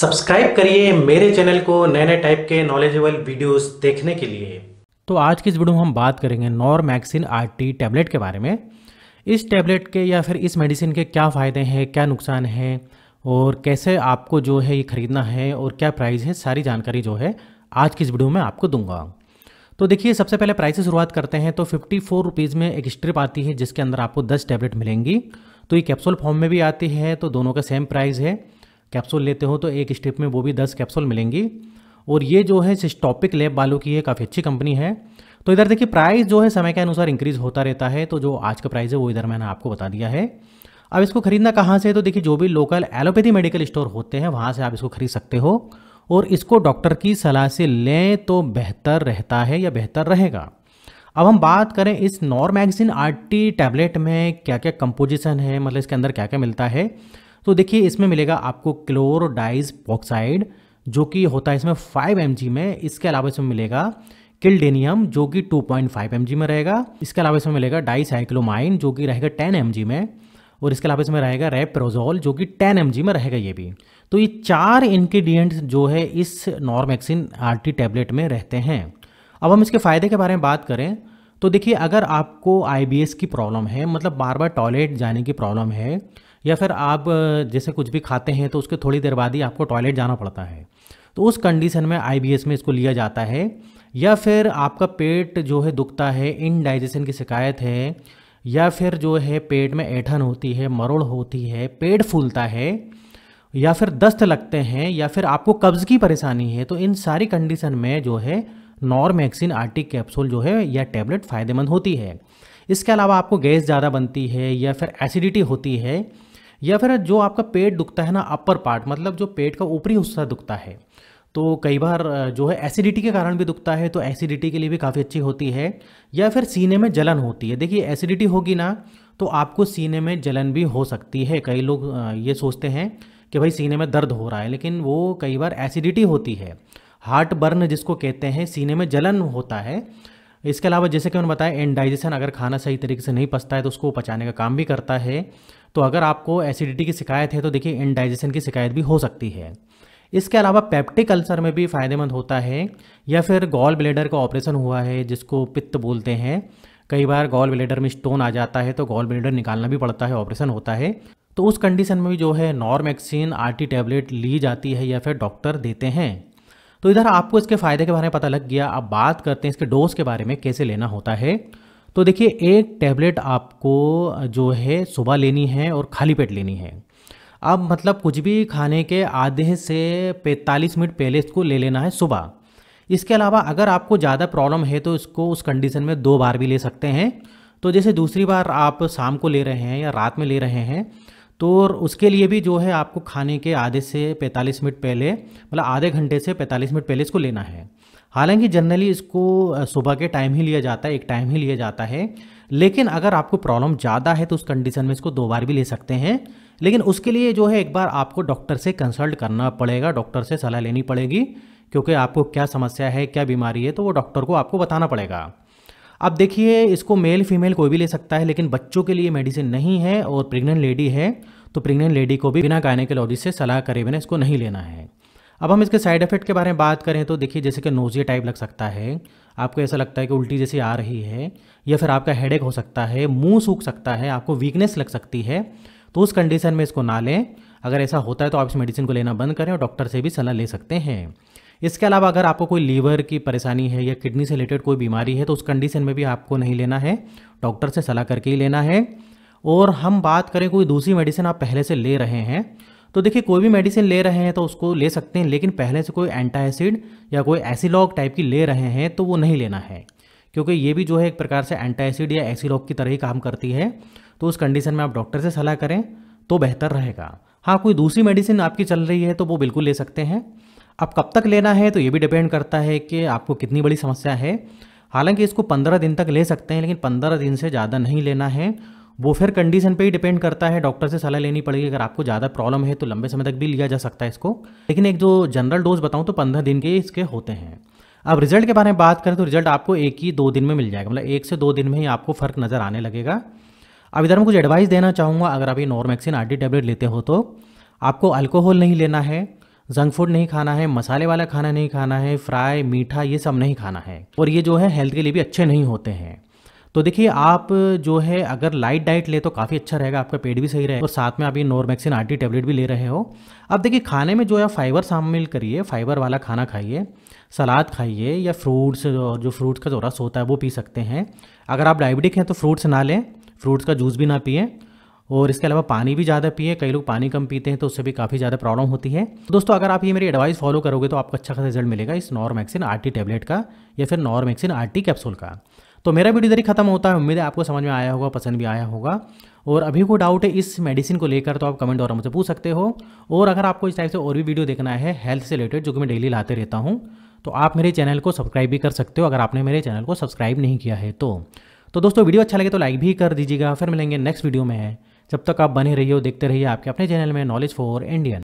subscribe करिए मेरे channel को नए नए टाइप के नॉलेजेबल वीडियोस देखने के लिए तो आज की इस वीडियो में हम बात करेंगे Normaxin R T tablet के बारे में इस टैबलेट के या फिर इस मेडिसिन के क्या फ़ायदे हैं क्या नुकसान हैं और कैसे आपको जो है ये ख़रीदना है और क्या प्राइस है सारी जानकारी जो है आज की इस वीडियो में आपको दूंगा तो देखिए सबसे पहले प्राइस से शुरुआत करते हैं तो फिफ्टी फोर रुपीज़ में एक स्ट्रिप आती है जिसके अंदर आपको दस टैबलेट मिलेंगी तो ये कैप्सूल फॉर्म में भी आती है तो दोनों का सेम प्राइस है कैप्सूल लेते हो तो एक स्ट्रिप में वो भी दस कैप्सूल मिलेंगी और ये जो है सिस्टॉपिक लैब वालों की ये काफ़ी अच्छी कंपनी है तो इधर देखिए प्राइस जो है समय के अनुसार इंक्रीज होता रहता है तो जो आज का प्राइस है वो इधर मैंने आपको बता दिया है अब इसको खरीदना कहाँ से है तो देखिए जो भी लोकल एलोपैथी मेडिकल स्टोर होते हैं वहाँ से आप इसको खरीद सकते हो और इसको डॉक्टर की सलाह से लें तो बेहतर रहता है या बेहतर रहेगा अब हम बात करें इस Normaxin R T tablet में क्या क्या कंपोजिशन है मतलब इसके अंदर क्या क्या मिलता है तो देखिए इसमें मिलेगा आपको क्लोरोडाइज ऑक्साइड जो कि होता है इसमें 5 एम में इसके अलावा इसमें मिलेगा किल्डेनियम जो कि 2.5 पॉइंट में रहेगा इसके अलावा इसमें मिलेगा डाइसाइक्लोमाइन जो कि रहेगा 10 एम में और इसके अलावा इसमें रहेगा रेप्रोजोल जो कि 10 एम में रहेगा ये भी तो ये चार इन्ग्रीडियंट्स जो है इस नॉर्मैक्सिन आर टैबलेट में रहते हैं अब हम इसके फ़ायदे के बारे में बात करें तो देखिए अगर आपको आई की प्रॉब्लम है मतलब बार बार टॉयलेट जाने की प्रॉब्लम है या फिर आप जैसे कुछ भी खाते हैं तो उसके थोड़ी देर बाद ही आपको टॉयलेट जाना पड़ता है तो उस कंडीशन में आई में इसको लिया जाता है या फिर आपका पेट जो है दुखता है इनडाइजेशन की शिकायत है या फिर जो है पेट में ऐठन होती है मरोड़ होती है पेट फूलता है या फिर दस्त लगते हैं या फिर आपको कब्ज़ की परेशानी है तो इन सारी कंडीशन में जो है नॉर्मैक्सिन आर्टिक कैप्सूल जो है या टैबलेट फ़ायदेमंद होती है इसके अलावा आपको गैस ज़्यादा बनती है या फिर एसिडिटी होती है या फिर जो आपका पेट दुखता है ना अपर पार्ट मतलब जो पेट का ऊपरी हिस्सा दुखता है तो कई बार जो है एसिडिटी के कारण भी दुखता है तो एसिडिटी के लिए भी काफ़ी अच्छी होती है या फिर सीने में जलन होती है देखिए एसिडिटी होगी ना तो आपको सीने में जलन भी हो सकती है कई लोग ये सोचते हैं कि भाई सीने में दर्द हो रहा है लेकिन वो कई बार एसिडिटी होती है हार्ट बर्न जिसको कहते हैं सीने में जलन होता है इसके अलावा जैसे कि उन्होंने बताया एंडाइजेशन अगर खाना सही तरीके से नहीं पचता है तो उसको पचाने का काम भी करता है तो अगर आपको एसिडिटी की शिकायत है तो देखिए इंडाइजेशन की शिकायत भी हो सकती है इसके अलावा पेप्टिक अल्सर में भी फायदेमंद होता है या फिर गॉल ब्लेडर का ऑपरेशन हुआ है जिसको पित्त बोलते हैं कई बार गॉल ब्लेडर में स्टोन आ जाता है तो गॉल ब्लेडर निकालना भी पड़ता है ऑपरेशन होता है तो उस कंडीशन में भी जो है नॉर्मैक्सिन आरटी टैबलेट ली जाती है या फिर डॉक्टर देते हैं तो इधर आपको इसके फ़ायदे के बारे में पता लग गया अब बात करते हैं इसके डोज के बारे में कैसे लेना होता है तो देखिए एक टैबलेट आपको जो है सुबह लेनी है और खाली पेट लेनी है अब मतलब कुछ भी खाने के आधे से 45 मिनट पहले इसको ले लेना है सुबह इसके अलावा अगर आपको ज़्यादा प्रॉब्लम है तो इसको उस कंडीशन में दो बार भी ले सकते हैं तो जैसे दूसरी बार आप शाम को ले रहे हैं या रात में ले रहे हैं तो उसके लिए भी जो है आपको खाने के आधे से 45 मिनट पहले मतलब आधे घंटे से 45 मिनट पहले इसको लेना है हालांकि जनरली इसको सुबह के टाइम ही लिया जाता है एक टाइम ही लिया जाता है लेकिन अगर आपको प्रॉब्लम ज़्यादा है तो उस कंडीशन में इसको दो बार भी ले सकते हैं लेकिन उसके लिए जो है एक बार आपको डॉक्टर से कंसल्ट करना पड़ेगा डॉक्टर से सलाह लेनी पड़ेगी क्योंकि आपको क्या समस्या है क्या बीमारी है तो वो डॉक्टर को आपको बताना पड़ेगा अब देखिए इसको मेल फीमेल कोई भी ले सकता है लेकिन बच्चों के लिए मेडिसिन नहीं है और प्रेग्नेंट लेडी है तो प्रेग्नेंट लेडी को भी बिना गायनेकोलॉजी से सलाह करे बिना इसको नहीं लेना है अब हम इसके साइड इफेक्ट के बारे में बात करें तो देखिए जैसे कि नोजिया टाइप लग सकता है आपको ऐसा लगता है कि उल्टी जैसी आ रही है या फिर आपका हेडेक हो सकता है मुंह सूख सकता है आपको वीकनेस लग सकती है तो उस कंडीशन में इसको ना लें अगर ऐसा होता है तो आप इस मेडिसिन को लेना बंद करें और डॉक्टर से भी सलाह ले सकते हैं इसके अलावा अगर आपको कोई लीवर की परेशानी है या किडनी से रिलेटेड कोई बीमारी है तो उस कंडीशन में भी आपको नहीं लेना है डॉक्टर से सलाह करके ही लेना है और हम बात करें कोई दूसरी मेडिसिन आप पहले से ले रहे हैं तो देखिए कोई भी मेडिसिन ले रहे हैं तो उसको ले सकते हैं लेकिन पहले से कोई एंटा एसिड या कोई एसिलॉग टाइप की ले रहे हैं तो वो नहीं लेना है क्योंकि ये भी जो है एक प्रकार से एंटा एसिड या एसिलॉग की तरह ही काम करती है तो उस कंडीशन में आप डॉक्टर से सलाह करें तो बेहतर रहेगा हाँ कोई दूसरी मेडिसिन आपकी चल रही है तो वो बिल्कुल ले सकते हैं अब कब तक लेना है तो ये भी डिपेंड करता है कि आपको कितनी बड़ी समस्या है हालांकि इसको पंद्रह दिन तक ले सकते हैं लेकिन पंद्रह दिन से ज़्यादा नहीं लेना है वो फिर कंडीशन पे ही डिपेंड करता है डॉक्टर से सलाह लेनी पड़ेगी अगर आपको ज़्यादा प्रॉब्लम है तो लंबे समय तक भी लिया जा सकता है इसको लेकिन एक जो जनरल डोज बताऊँ तो पंद्रह दिन के इसके होते हैं अब रिजल्ट के बारे में बात करें तो रिजल्ट आपको एक ही दो दिन में मिल जाएगा मतलब एक से दो दिन में ही आपको फ़र्क नज़र आने लगेगा अब इधर मैं कुछ एडवाइस देना चाहूँगा अगर आप ये नॉर्मैक्सिन आर टैबलेट लेते हो तो आपको अल्कोहल नहीं लेना है जंक फूड नहीं खाना है मसाले वाला खाना नहीं खाना है फ्राई मीठा ये सब नहीं खाना है और ये जो है हेल्थ के लिए भी अच्छे नहीं होते हैं तो देखिए आप जो है अगर लाइट डाइट ले तो काफ़ी अच्छा रहेगा आपका पेट भी सही रहेगा और साथ में आप ये नोरमैक्सिन आर टेबलेट भी ले रहे हो अब देखिए खाने में जो है फाइबर शामिल करिए फाइबर वाला खाना खाइए सलाद खाइए या फ्रूट्स जो फ्रूट्स का जो रस होता है वो पी सकते हैं अगर आप डायबिटिक हैं तो फ्रूट्स ना लें फ्रूट्स का जूस भी ना पिए और इसके अलावा पानी भी ज़्यादा पिए कई लोग पानी कम पीते हैं तो उससे भी काफ़ी ज़्यादा प्रॉब्लम होती है दोस्तों अगर आप ये मेरी एडवाइस फॉलो करोगे तो आपको अच्छा खासा रिजल्ट मिलेगा इस नॉर्मैक्सिन आर टेबलेट का या फिर नॉर्मैक्सिन आर कैप्सूल का तो मेरा वीडियो इधर ही खत्म होता है उम्मीद है आपको समझ में आया होगा पसंद भी आया होगा और अभी कोई डाउट है इस मेडिसिन को लेकर तो आप कमेंट और मुझसे पूछ सकते हो और अगर आपको इस टाइप से और भी वीडियो देखना है हेल्थ से रिलेटेड जो कि मैं डेली लाते रहता हूँ तो आप मेरे चैनल को सब्सक्राइब भी कर सकते हो अगर आपने मेरे चैनल को सब्सक्राइब नहीं किया है तो तो दोस्तों वीडियो अच्छा लगे तो लाइक भी कर दीजिएगा फिर मिलेंगे नेक्स्ट वीडियो में जब तक आप बने रहिए देखते रहिए आपके अपने चैनल में नॉलेज फॉर इंडियन